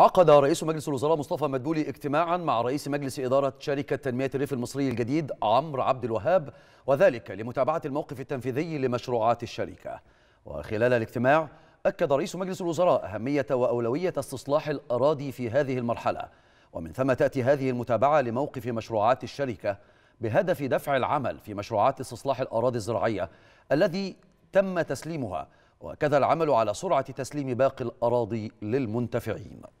عقد رئيس مجلس الوزراء مصطفى مدبولي اجتماعا مع رئيس مجلس إدارة شركة تنمية الريف المصري الجديد عمرو عبد الوهاب وذلك لمتابعة الموقف التنفيذي لمشروعات الشركة وخلال الاجتماع أكد رئيس مجلس الوزراء أهمية وأولوية استصلاح الأراضي في هذه المرحلة ومن ثم تأتي هذه المتابعة لموقف مشروعات الشركة بهدف دفع العمل في مشروعات استصلاح الأراضي الزراعية الذي تم تسليمها وكذا العمل على سرعة تسليم باقي الأراضي للمنتفعين